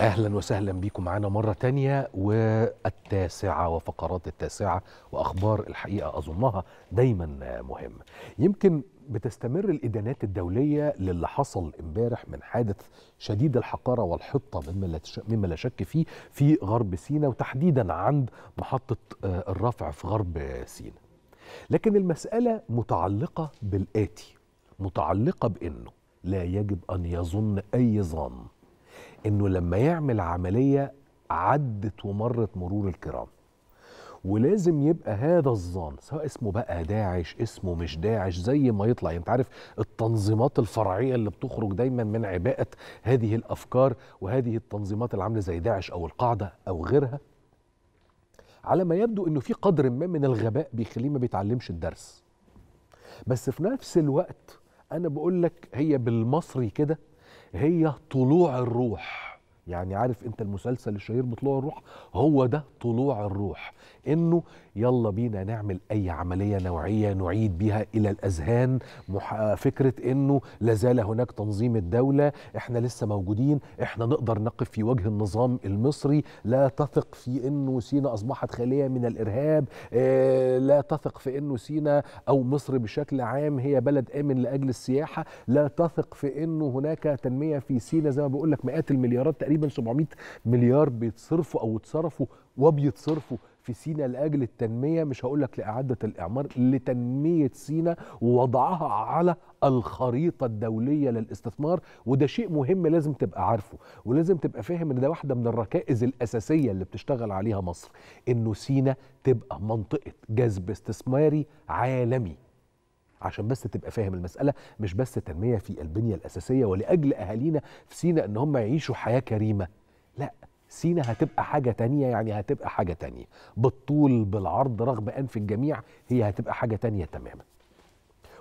اهلا وسهلا بيكم معانا مره تانية والتاسعه وفقرات التاسعه واخبار الحقيقه اظنها دايما مهمه يمكن بتستمر الادانات الدوليه للي حصل امبارح من حادث شديد الحقاره والحطه مما لا شك فيه في غرب سينا وتحديدا عند محطه آه، الرفع في غرب سينا لكن المساله متعلقه بالاتي متعلقه بانه لا يجب ان يظن اي ظن انه لما يعمل عمليه عدت ومرت مرور الكرام ولازم يبقى هذا الظن سواء اسمه بقى داعش اسمه مش داعش زي ما يطلع يعني انت عارف التنظيمات الفرعيه اللي بتخرج دايما من عباءه هذه الافكار وهذه التنظيمات العاملة زي داعش او القاعده او غيرها على ما يبدو انه في قدر ما من الغباء بيخليه ما بيتعلمش الدرس بس في نفس الوقت انا بقول لك هي بالمصري كده هي طلوع الروح يعني عارف انت المسلسل الشهير بطلوع الروح هو ده طلوع الروح انه يلا بينا نعمل اي عمليه نوعيه نعيد بها الى الاذهان فكره انه لازال هناك تنظيم الدوله احنا لسه موجودين احنا نقدر نقف في وجه النظام المصري لا تثق في انه سينا اصبحت خاليه من الارهاب اه لا تثق في انه سينا او مصر بشكل عام هي بلد امن لاجل السياحه لا تثق في انه هناك تنميه في سينا زي ما بقول لك مئات المليارات تقريبا تقريبا 700 مليار بيتصرفوا او اتصرفوا وبيتصرفوا في سينا لاجل التنميه مش هقول لك لاعاده الاعمار لتنميه سينا ووضعها على الخريطه الدوليه للاستثمار وده شيء مهم لازم تبقى عارفه ولازم تبقى فاهم ان ده واحده من الركائز الاساسيه اللي بتشتغل عليها مصر انه سينا تبقى منطقه جذب استثماري عالمي عشان بس تبقى فاهم المساله مش بس تنميه في البنيه الاساسيه ولاجل اهالينا في سينا ان هم يعيشوا حياه كريمه لا سينا هتبقى حاجه تانية يعني هتبقى حاجه تانية بالطول بالعرض رغم انف الجميع هي هتبقى حاجه تانية تماما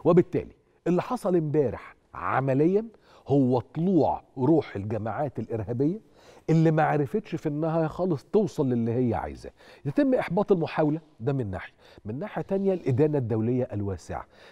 وبالتالي اللي حصل امبارح عمليا هو طلوع روح الجماعات الارهابيه اللي ما عرفتش في النهايه خالص توصل للي هي عايزاه يتم احباط المحاوله ده من ناحيه من ناحيه تانية الادانه الدوليه الواسعه